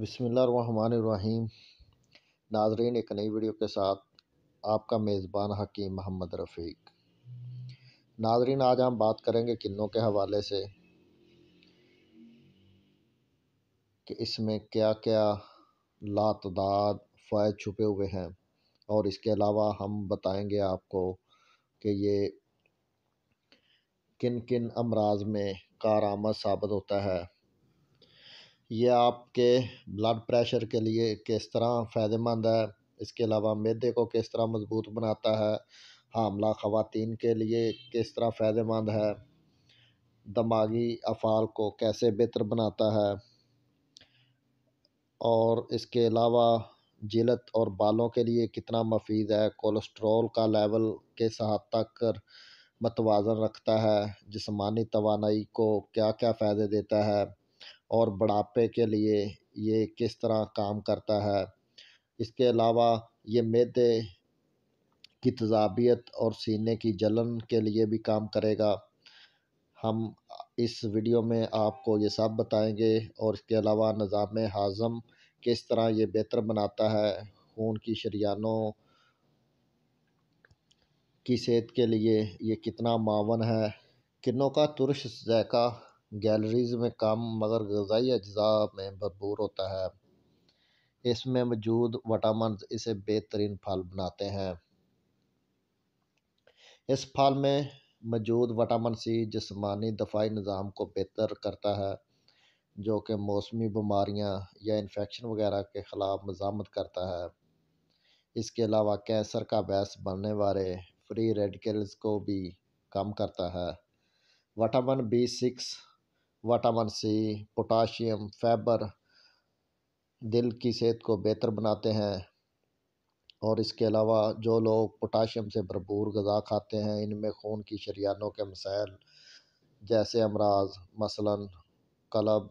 बसमीम नाजरीन एक नई वीडियो के साथ आपका मेज़बान हकीम मोहम्मद रफ़ीक नाजरीन आज हम बात करेंगे किन्नों के हवाले से कि इसमें क्या क्या लातदाद फ़ायद छुपे हुए हैं और इसके अलावा हम बताएंगे आपको कि ये किन किन अमराज में कार आमद साबित होता है ये आपके ब्लड प्रेशर के लिए किस तरह फ़ायदेमंद है इसके अलावा मैदे को किस तरह मज़बूत बनाता है हामला ख़वातीन के लिए किस तरह फ़ायदेमंद है दमागी अफ़ाल को कैसे बेहतर बनाता है और इसके अलावा जिलत और बालों के लिए कितना मफीद है कोलेस्ट्रोल का लेवल किस हद तक मतवाजन रखता है जिसमानी तोानाई को क्या क्या फ़ायदे देता है और बढ़ापे के लिए ये किस तरह काम करता है इसके अलावा ये मैदे की तजाबियत और सीने की जलन के लिए भी काम करेगा हम इस वीडियो में आपको ये सब बताएंगे और इसके अलावा निज़ाम हाज़म किस तरह ये बेहतर बनाता है खून की शरियानों की सेहत के लिए ये कितना मावन है किन्नों का तुरश जैका गैलरीज में कम मगर गज़ाई अज्जा में भरपूर होता है इसमें मौजूद वटामिन इसे बेहतरीन फल बनाते हैं इस फल में मौजूद वटामिन सी जिसमानी दफाई निज़ाम को बेहतर करता है जो कि मौसमी बीमारियाँ या इन्फेक्शन वगैरह के ख़िलाफ़ मजामत करता है इसके अलावा कैंसर का बहस बनने वाले फ्री रेडिकल्स को भी कम करता है vitamin B six vitamin C potassium fibre दिल की सेहत को बेहतर बनाते हैं और इसके अलावा जो लोग पोटाशियम से भरपूर गज़ा खाते हैं इनमें खून की शरियानों के मसाइल जैसे अमराज मसलन कलब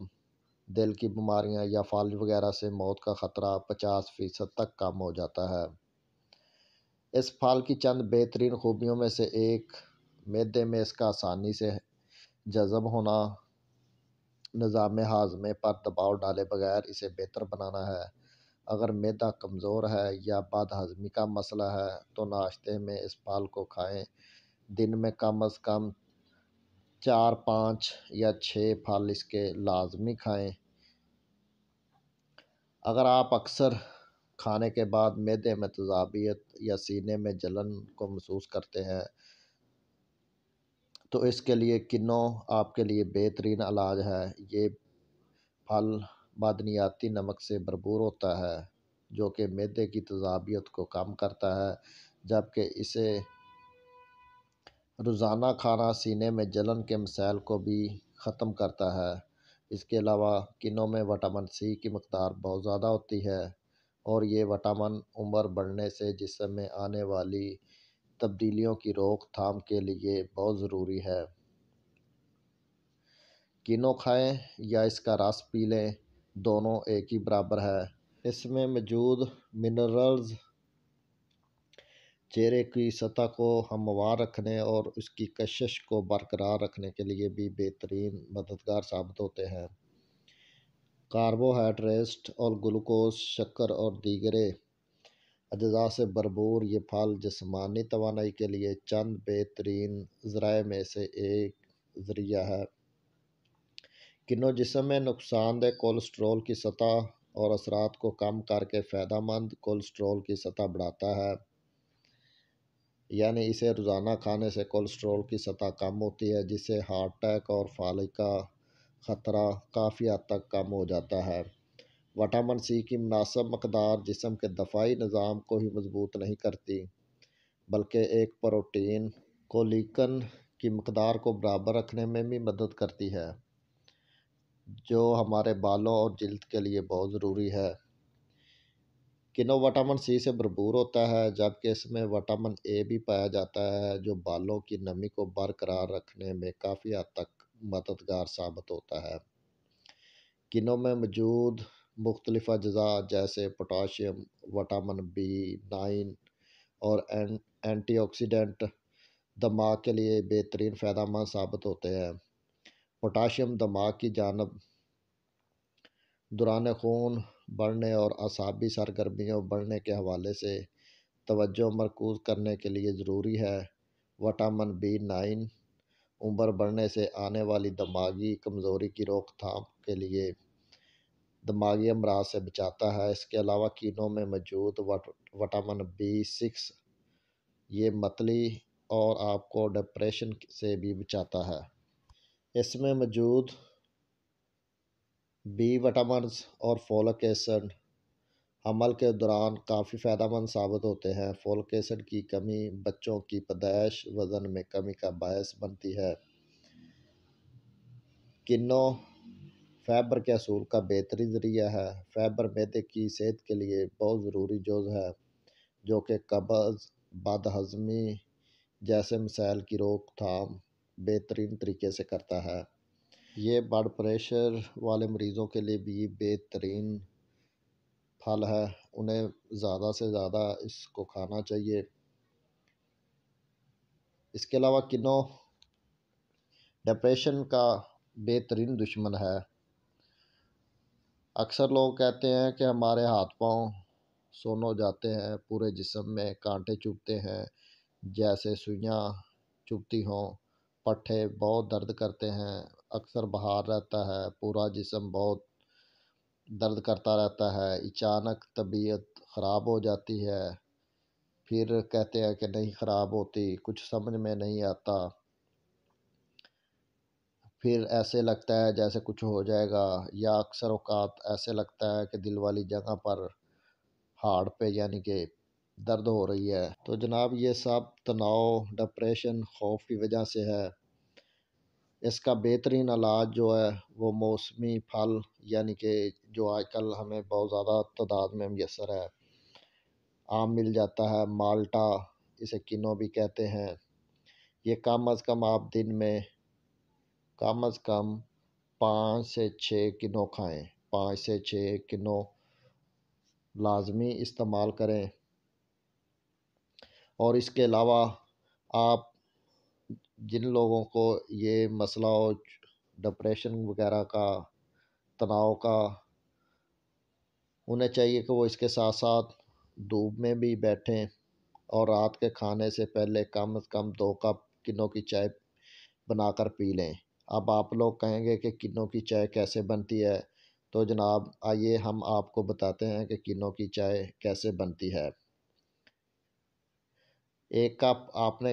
दिल की बीमारियां या फाल वगैरह से मौत का ख़तरा पचास फ़ीसद तक कम हो जाता है इस फल की चंद बेहतरीन खूबियों में से एक मैदे में इसका आसानी से जज़ब होना निज़ाम हाजमे पर दबाव डाले बगैर इसे बेहतर बनाना है अगर मैदा कमज़ोर है या बद हज़मी का मसला है तो नाश्ते में इस फल को खाएं दिन में कम अज़ कम चार पाँच या छः फल इसके लाजमी खाएं अगर आप अक्सर खाने के बाद मैदे में तजाबियत या सीने में जलन को महसूस करते हैं तो इसके लिए किन्नो आपके लिए बेहतरीन इलाज है ये फल मदनियाती नमक से भरपूर होता है जो कि मैदे की तजाबियत को कम करता है जबकि इसे रोज़ाना खाना सीने में जलन के मसाइल को भी ख़त्म करता है इसके अलावा किनों में विटामिन सी की मकदार बहुत ज़्यादा होती है और ये विटामिन उम्र बढ़ने से जिसम में आने वाली तब्दीलियों की रोकथाम के लिए बहुत ज़रूरी है किनो खाएं या इसका रस पी लें दोनों एक ही बराबर है इसमें मौजूद मिनरल्स चेहरे की सतह को हमवार रखने और उसकी कशिश को बरकरार रखने के लिए भी बेहतरीन मददगार साबित होते हैं कार्बोहाइड्रेट और ग्लूकोज शक्कर और दीगरे अज्जा से भरपूर ये फल जिसमानी तोानाई के लिए चंद बेहतरीन ज़राए में से एक ज़रिया है किनो जिसम में नुकसानदेह कोलेस्ट्रोल की सतह और असरात को कम करके फ़ायदा मंद कोलेस्ट्रॉल की सतह बढ़ाता है यानी इसे रोज़ाना खाने से कोलेस्ट्रोल की सतह कम होती है जिससे हार्ट अटैक और फालिका ख़तरा काफ़ी हद तक कम हो जाता है वटामिन सी की मुनासब मकदार जिसम के दफाई निज़ाम को ही मजबूत नहीं करती बल्कि एक प्रोटीन कोलिकन की मकदार को बराबर रखने में भी मदद करती है जो हमारे बालों और जल्द के लिए बहुत ज़रूरी है किनो वाटामिन सी से भरपूर होता है जबकि इसमें वाटामिन ए भी पाया जाता है जो बालों की नमी को बरकरार रखने में काफ़ी हद तक मददगार साबित होता है किनों में मौजूद मुख्तलिफ अज्जा जैसे पोटाशियम वटामिन बी नाइन और एं, ऑक्सीडेंट दमाग के लिए बेहतरीन मंद साबित होते हैं पोटाशियम दमाग की जानब दुरान खून बढ़ने और असाबी सरगर्मियों बढ़ने के हवाले से तवज्जो मरकूज़ करने के लिए ज़रूरी है वटामिन बी नाइन उम्र बढ़ने से आने वाली दिमागी कमज़ोरी की रोकथाम के लिए दिमागी अमराज से बचाता है इसके अलावा कीनों में मौजूद वट वटामिन बी सिक्स ये मतली और आपको डिप्रेशन से भी बचाता है इसमें मौजूद बी वटामिन और फोलिक एसिड हमल के दौरान काफ़ी फ़ायदेमंद साबित होते हैं फोलिक एसिड की कमी बच्चों की पैदाइश वज़न में कमी का बायस बनती है किन्नों फैबर के असूल का बेहतरीन ज़रिया है फैबर मैदे की सेहत के लिए बहुत ज़रूरी जुज़ है जो कि कब्ज़ हज़मी जैसे मसाइल की रोकथाम बेहतरीन तरीके से करता है ये ब्लड प्रेशर वाले मरीज़ों के लिए भी बेहतरीन फल है उन्हें ज़्यादा से ज़्यादा इसको खाना चाहिए इसके अलावा किनो डिप्रेशन का बेहतरीन दुश्मन है अक्सर लोग कहते हैं कि हमारे हाथ पाँव सोनो हो जाते हैं पूरे जिस्म में कांटे चुभते हैं जैसे सुइयाँ चुभती हों पट्ठे बहुत दर्द करते हैं अक्सर बहार रहता है पूरा जिस्म बहुत दर्द करता रहता है अचानक तबीयत ख़राब हो जाती है फिर कहते हैं कि नहीं ख़राब होती कुछ समझ में नहीं आता फिर ऐसे लगता है जैसे कुछ हो जाएगा या अक्सर अवकात ऐसे लगता है कि दिल वाली जगह पर हार्ड पे यानी कि दर्द हो रही है तो जनाब ये सब तनाव डिप्रेशन खौफ की वजह से है इसका बेहतरीन इलाज जो है वो मौसमी फल यानी कि जो आजकल हमें बहुत ज़्यादा तादाद में मैसर है आम मिल जाता है माल्टा इसे किनो भी कहते हैं ये कम अज़ कम आप दिन में कम अज़ कम पाँच से छः किनो खाएं पाँच से छः किनो लाजमी इस्तेमाल करें और इसके अलावा आप जिन लोगों को ये मसला हो डप्रेशन वगैरह का तनाव का उन्हें चाहिए कि वो इसके साथ साथ धूप में भी बैठें और रात के खाने से पहले कम अज़ कम दो कप किलो की चाय बनाकर पी लें अब आप लोग कहेंगे कि किन्नो की चाय कैसे बनती है तो जनाब आइए हम आपको बताते हैं कि किन्नो की चाय कैसे बनती है एक कप आपने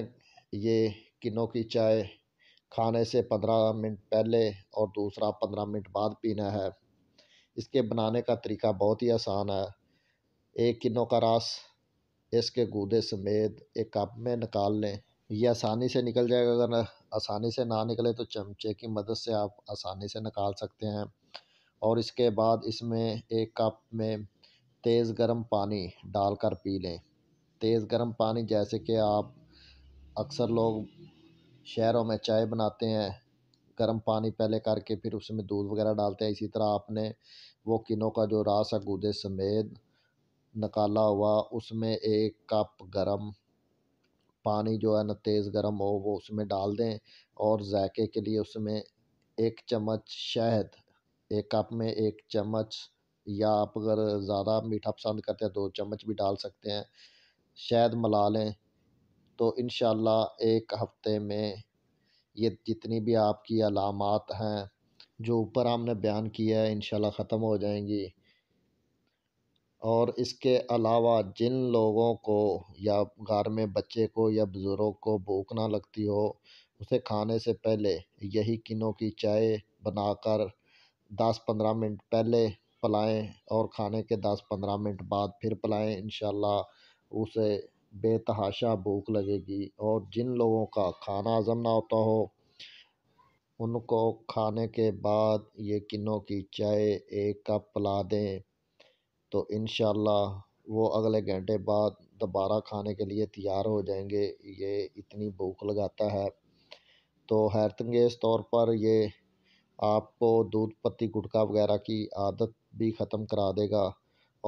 ये किन्नो की चाय खाने से पंद्रह मिनट पहले और दूसरा पंद्रह मिनट बाद पीना है इसके बनाने का तरीका बहुत ही आसान है एक किन्नो का रस इसके गूदे समेत एक कप में निकाल लें यह आसानी से निकल जाएगा अगर आसानी से ना निकले तो चमचे की मदद से आप आसानी से निकाल सकते हैं और इसके बाद इसमें एक कप में तेज़ गर्म पानी डालकर पी लें तेज़ गर्म पानी जैसे कि आप अक्सर लोग शहरों में चाय बनाते हैं गर्म पानी पहले करके फिर उसमें दूध वगैरह डालते हैं इसी तरह आपने वो किनों का जो रास है गूदे समेत निकाला हुआ उसमें एक कप गरम पानी जो है ना तेज़ गर्म हो वो उसमें डाल दें और जायके के लिए उसमें एक चम्मच शहद एक कप में एक चम्मच या आप अगर ज़्यादा मीठा पसंद करते हैं दो तो चम्मच भी डाल सकते हैं शहद मिला लें तो इन एक हफ़्ते में ये जितनी भी आपकी अलामत हैं जो ऊपर हमने बयान किया है इन ख़त्म हो जाएंगी और इसके अलावा जिन लोगों को या घर में बच्चे को या बुज़ुर्गों को भूख ना लगती हो उसे खाने से पहले यही किनों की चाय बनाकर दस पंद्रह मिनट पहले पलाएं और खाने के दस पंद्रह मिनट बाद फिर पलाएं इन उसे बेतहाशा भूख लगेगी और जिन लोगों का खाना हज़म ना होता हो उनको खाने के बाद ये किनों की चाय एक कप पिला दें तो इन वो अगले घंटे बाद दोबारा खाने के लिए तैयार हो जाएंगे ये इतनी भूख लगाता है तो हैरतंगेज़ तौर पर ये आपको दूध पत्ती गुटखा वगैरह की आदत भी ख़त्म करा देगा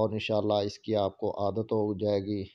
और इन इसकी आपको आदत हो जाएगी